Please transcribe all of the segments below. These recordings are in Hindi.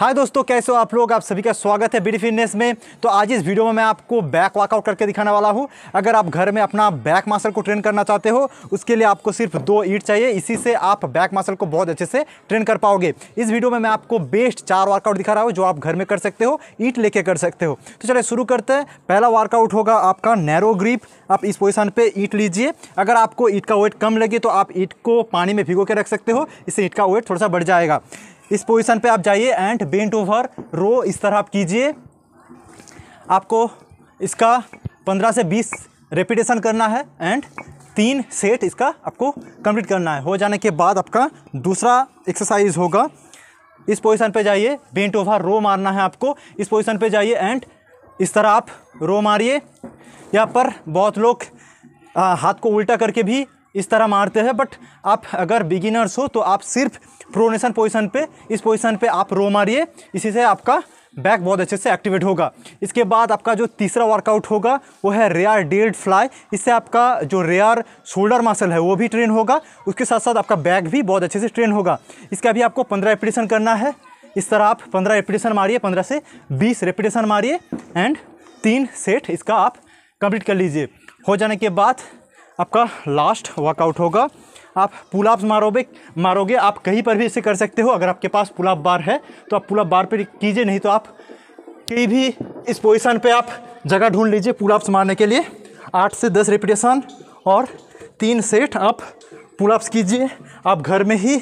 हाय दोस्तों कैसे हो आप लोग आप सभी का स्वागत है बीडी फिटनेस में तो आज इस वीडियो में मैं आपको बैक वर्कआउट करके दिखाने वाला हूँ अगर आप घर में अपना बैक मासल को ट्रेन करना चाहते हो उसके लिए आपको सिर्फ दो ईट चाहिए इसी से आप बैक मासल को बहुत अच्छे से ट्रेन कर पाओगे इस वीडियो में मैं आपको बेस्ट चार वर्कआउट दिखा रहा हूँ जो आप घर में कर सकते हो ईट लेके कर सकते हो तो चलिए शुरू करते हैं पहला वर्कआउट होगा आपका नैरो ग्रीप आप इस पोजिशन पर ईट लीजिए अगर आपको ईट का वेट कम लगे तो आप ईट को पानी में भिगो के रख सकते हो इससे ईट का वेट थोड़ा सा बढ़ जाएगा इस पोजीशन पे आप जाइए एंड बेंट ओवर रो इस तरह आप कीजिए आपको इसका पंद्रह से बीस रेपिटेशन करना है एंड तीन सेट इसका आपको कंप्लीट करना है हो जाने के बाद आपका दूसरा एक्सरसाइज होगा इस पोजीशन पे जाइए बेंट ओवर रो मारना है आपको इस पोजीशन पे जाइए एंड इस तरह आप रो मारिए यहाँ पर बहुत लोग हाथ को उल्टा करके भी इस तरह मारते हैं बट आप अगर बिगिनर्स हो तो आप सिर्फ प्रोनेशन पोजिशन पे इस पोजिशन पे आप रो मारिए इसी से आपका बैक बहुत अच्छे से एक्टिवेट होगा इसके बाद आपका जो तीसरा वर्कआउट होगा वो है रेयर डेल्ड फ्लाई इससे आपका जो रेयर शोल्डर मसल है वो भी ट्रेन होगा उसके साथ साथ आपका बैक भी बहुत अच्छे से ट्रेन होगा इसका भी आपको पंद्रह रेपिटेशन करना है इस तरह आप पंद्रह रेपिटेशन मारिए पंद्रह से बीस रेपिटेशन मारिए एंड तीन सेट इसका आप कंप्लीट कर लीजिए हो जाने के बाद आपका लास्ट वर्कआउट होगा आप पुलाप्स मारोगे मारोगे आप कहीं पर भी इसे कर सकते हो अगर आपके पास पुलाप बार है तो आप पुलाप बार पर कीजिए नहीं तो आप कहीं भी इस पोजिशन पर आप जगह ढूंढ लीजिए पुलाप्स मारने के लिए आठ से दस रेपिटेशन और तीन सेट आप पुलअप्स कीजिए आप घर में ही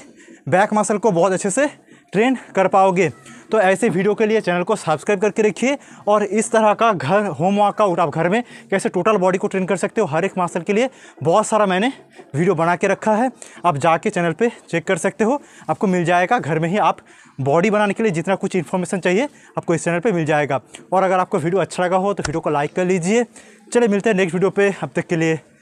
बैक मसल को बहुत अच्छे से ट्रेन कर पाओगे तो ऐसे वीडियो के लिए चैनल को सब्सक्राइब करके रखिए और इस तरह का घर होम वर्कआउट आप घर में कैसे टोटल बॉडी को ट्रेन कर सकते हो हर एक मासल के लिए बहुत सारा मैंने वीडियो बना के रखा है आप जाके चैनल पर चेक कर सकते हो आपको मिल जाएगा घर में ही आप बॉडी बनाने के लिए जितना कुछ इन्फॉर्मेशन चाहिए आपको इस चैनल पर मिल जाएगा और अगर आपको वीडियो अच्छा लगा हो तो वीडियो को लाइक कर लीजिए चलिए मिलते हैं नेक्स्ट वीडियो पर अब तक के लिए